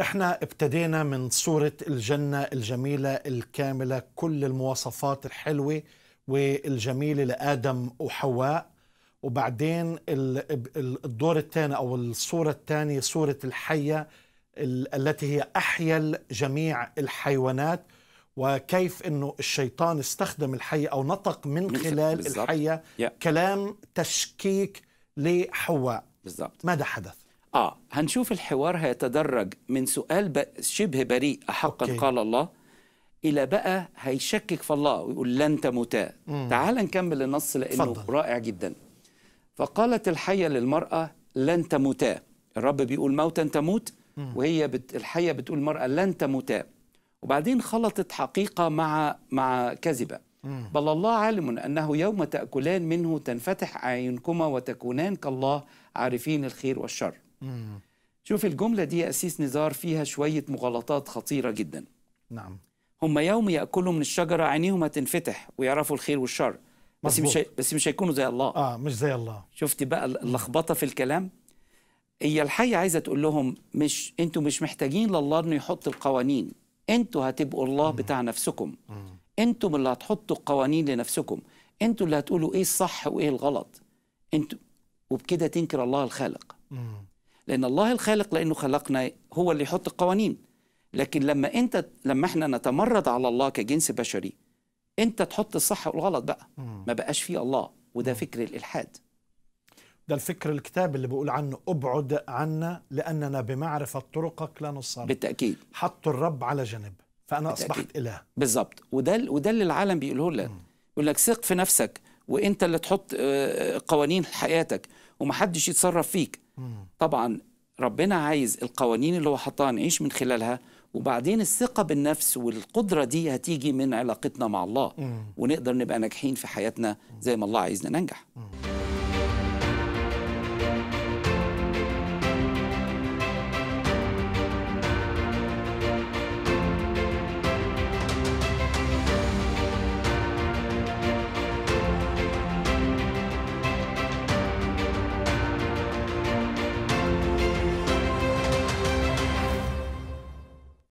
احنا ابتدينا من صورة الجنة الجميلة الكاملة كل المواصفات الحلوة والجميلة لآدم وحواء وبعدين الدور الثاني أو الصورة الثانية صورة الحية التي هي أحيا جميع الحيوانات وكيف انه الشيطان استخدم الحية او نطق من خلال الحية كلام تشكيك لحواء بالضبط ماذا حدث؟ آه هنشوف الحوار هيتدرج من سؤال شبه بريء أحقا أوكي. قال الله إلى بقى هيشكك في الله ويقول لن تموتا تعال نكمل النص لأنه فضل. رائع جدا فقالت الحية للمرأة لن تموتا الرب بيقول موتا تموت وهي بت الحية بتقول المرأة لن تموتا وبعدين خلطت حقيقة مع مع كذبة بل الله عالم أنه يوم تأكلان منه تنفتح أعينكما وتكونان كالله عارفين الخير والشر مم. شوف الجملة دي يا أسيس نزار فيها شوية مغالطات خطيرة جدا نعم هم يوم يأكلوا من الشجرة عينيهم هتنفتح ويعرفوا الخير والشر بس مش بس مش هيكونوا زي الله اه مش زي الله شفت بقى اللخبطه في الكلام هي الحقيقه عايزه تقول لهم مش انتوا مش محتاجين لله انه يحط القوانين انتوا هتبقوا الله مم. بتاع نفسكم انتوا اللي هتحطوا القوانين لنفسكم انتوا اللي هتقولوا ايه الصح وايه الغلط انتوا وبكده تنكر الله الخالق مم. لان الله الخالق لانه خلقنا هو اللي يحط القوانين لكن لما انت لما احنا نتمرد على الله كجنس بشري انت تحط الصح والغلط بقى ما بقاش فيه الله وده فكر الالحاد ده الفكر الكتاب اللي بيقول عنه ابعد عنا لاننا بمعرفه طرقك لا نصار بالتاكيد حط الرب على جنب فانا بالتأكيد. اصبحت اله بالظبط وده وده اللي العالم بيقوله لك يقول لك ثق في نفسك وانت اللي تحط آه، قوانين حياتك ومحدش يتصرف فيك طبعا ربنا عايز القوانين اللي هو حطها نعيش من خلالها وبعدين الثقة بالنفس والقدرة دي هتيجي من علاقتنا مع الله ونقدر نبقى ناجحين في حياتنا زي ما الله عايزنا ننجح